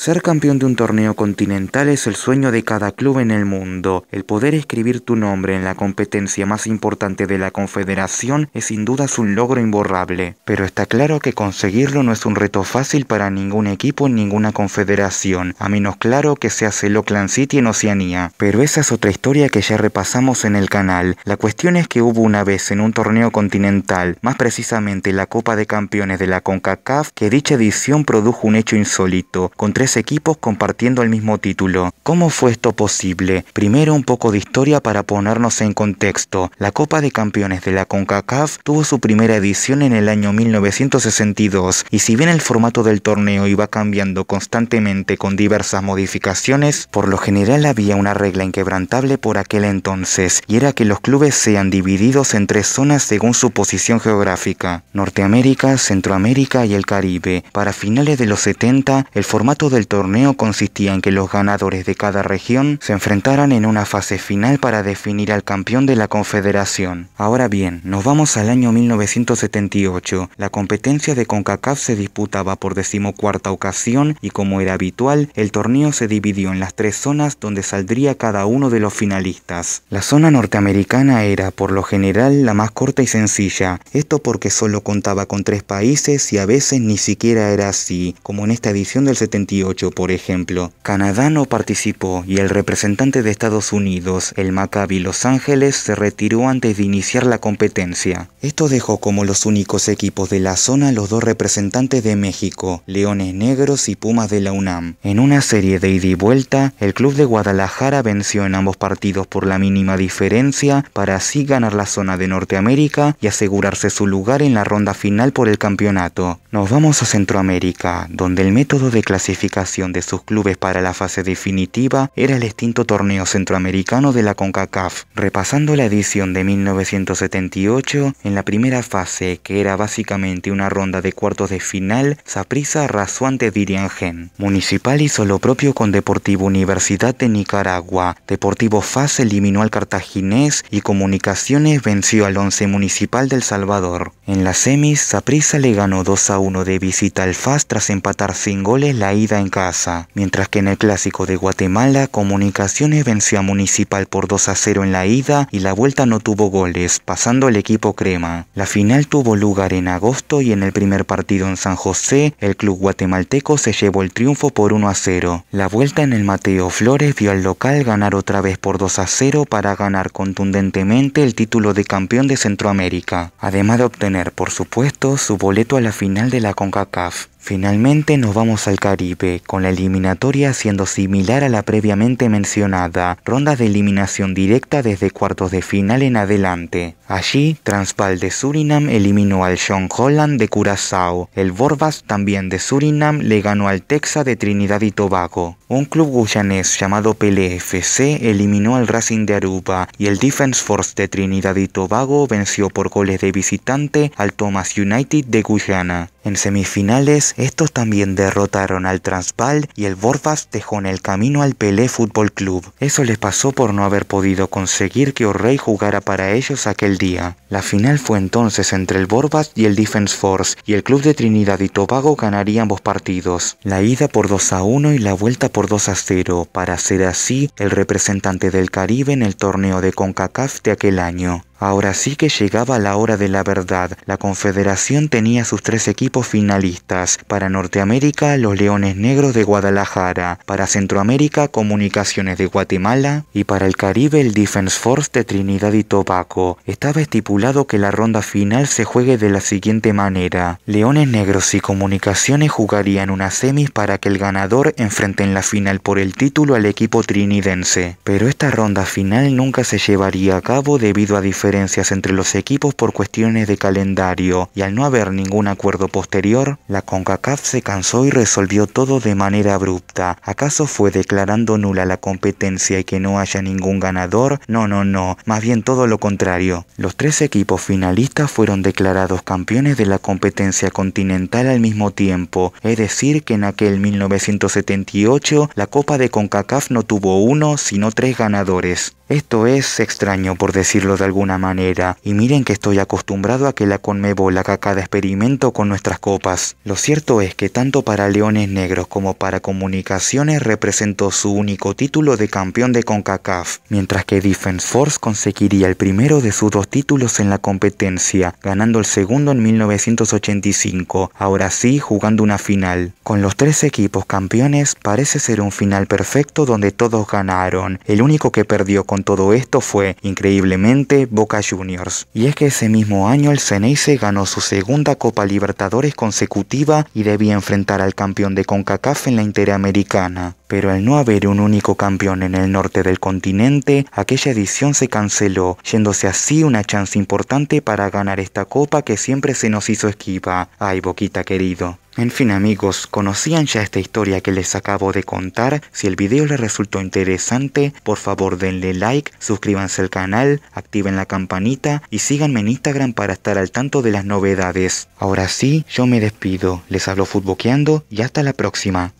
Ser campeón de un torneo continental es el sueño de cada club en el mundo. El poder escribir tu nombre en la competencia más importante de la Confederación es sin duda un logro imborrable. Pero está claro que conseguirlo no es un reto fácil para ningún equipo en ninguna confederación, a menos claro que se hace el Oakland City en Oceanía. Pero esa es otra historia que ya repasamos en el canal. La cuestión es que hubo una vez en un torneo continental, más precisamente la Copa de Campeones de la CONCACAF, que dicha edición produjo un hecho insólito, con equipos compartiendo el mismo título. ¿Cómo fue esto posible? Primero un poco de historia para ponernos en contexto. La Copa de Campeones de la CONCACAF tuvo su primera edición en el año 1962 y si bien el formato del torneo iba cambiando constantemente con diversas modificaciones, por lo general había una regla inquebrantable por aquel entonces y era que los clubes sean divididos en tres zonas según su posición geográfica, Norteamérica, Centroamérica y el Caribe. Para finales de los 70, el formato del el torneo consistía en que los ganadores de cada región se enfrentaran en una fase final para definir al campeón de la confederación. Ahora bien, nos vamos al año 1978. La competencia de CONCACAF se disputaba por decimocuarta ocasión y como era habitual, el torneo se dividió en las tres zonas donde saldría cada uno de los finalistas. La zona norteamericana era, por lo general, la más corta y sencilla, esto porque solo contaba con tres países y a veces ni siquiera era así, como en esta edición del 78 por ejemplo. Canadá no participó y el representante de Estados Unidos, el Maccabi Los Ángeles, se retiró antes de iniciar la competencia. Esto dejó como los únicos equipos de la zona los dos representantes de México, Leones Negros y Pumas de la UNAM. En una serie de ida y vuelta, el club de Guadalajara venció en ambos partidos por la mínima diferencia para así ganar la zona de Norteamérica y asegurarse su lugar en la ronda final por el campeonato. Nos vamos a Centroamérica, donde el método de clasificación de sus clubes para la fase definitiva era el extinto torneo centroamericano de la CONCACAF, repasando la edición de 1978 en la primera fase, que era básicamente una ronda de cuartos de final, Saprisa arrasó ante Diriangen. Municipal hizo lo propio con Deportivo Universidad de Nicaragua, Deportivo FAS eliminó al cartaginés y Comunicaciones venció al Once Municipal del Salvador. En las semis, Saprisa le ganó 2 a 1 de visita al FAS tras empatar sin goles la ida en casa, mientras que en el clásico de Guatemala Comunicaciones venció a Municipal por 2 a 0 en la ida y la vuelta no tuvo goles, pasando al equipo crema. La final tuvo lugar en agosto y en el primer partido en San José, el club guatemalteco se llevó el triunfo por 1 a 0. La vuelta en el Mateo Flores vio al local ganar otra vez por 2 a 0 para ganar contundentemente el título de campeón de Centroamérica, además de obtener, por supuesto, su boleto a la final de la CONCACAF. Finalmente nos vamos al Caribe, con la eliminatoria siendo similar a la previamente mencionada, rondas de eliminación directa desde cuartos de final en adelante. Allí, Transpal de Surinam eliminó al John Holland de Curazao, el Borbas también de Surinam le ganó al Texas de Trinidad y Tobago. Un club guyanés llamado PLFC eliminó al Racing de Aruba y el Defense Force de Trinidad y Tobago venció por goles de visitante al Thomas United de Guyana. En semifinales, estos también derrotaron al Transvaal y el Borbas dejó en el camino al Pelé Fútbol Club. Eso les pasó por no haber podido conseguir que O'Reilly jugara para ellos aquel día. La final fue entonces entre el Borbas y el Defense Force, y el club de Trinidad y Tobago ganaría ambos partidos. La ida por 2 a 1 y la vuelta por 2 a 0, para ser así el representante del Caribe en el torneo de CONCACAF de aquel año. Ahora sí que llegaba la hora de la verdad. La Confederación tenía sus tres equipos finalistas. Para Norteamérica, los Leones Negros de Guadalajara. Para Centroamérica, Comunicaciones de Guatemala. Y para el Caribe, el Defense Force de Trinidad y Tobago. Estaba estipulado que la ronda final se juegue de la siguiente manera. Leones Negros y Comunicaciones jugarían una semis para que el ganador enfrente en la final por el título al equipo trinidense. Pero esta ronda final nunca se llevaría a cabo debido a diferencias entre los equipos por cuestiones de calendario y al no haber ningún acuerdo posterior, la CONCACAF se cansó y resolvió todo de manera abrupta. ¿Acaso fue declarando nula la competencia y que no haya ningún ganador? No, no, no, más bien todo lo contrario. Los tres equipos finalistas fueron declarados campeones de la competencia continental al mismo tiempo, es decir, que en aquel 1978 la Copa de CONCACAF no tuvo uno, sino tres ganadores. Esto es extraño por decirlo de alguna manera. Y miren que estoy acostumbrado a que la Conmebol haga cada experimento con nuestras copas. Lo cierto es que tanto para Leones Negros como para Comunicaciones representó su único título de campeón de CONCACAF, mientras que Defense Force conseguiría el primero de sus dos títulos en la competencia, ganando el segundo en 1985, ahora sí jugando una final. Con los tres equipos campeones parece ser un final perfecto donde todos ganaron. El único que perdió con todo esto fue, increíblemente, Juniors. Y es que ese mismo año el Ceneice ganó su segunda Copa Libertadores consecutiva y debía enfrentar al campeón de CONCACAF en la Interamericana pero al no haber un único campeón en el norte del continente, aquella edición se canceló, yéndose así una chance importante para ganar esta copa que siempre se nos hizo esquiva. Ay, Boquita querido. En fin amigos, ¿conocían ya esta historia que les acabo de contar? Si el video les resultó interesante, por favor denle like, suscríbanse al canal, activen la campanita y síganme en Instagram para estar al tanto de las novedades. Ahora sí, yo me despido, les hablo futboqueando y hasta la próxima.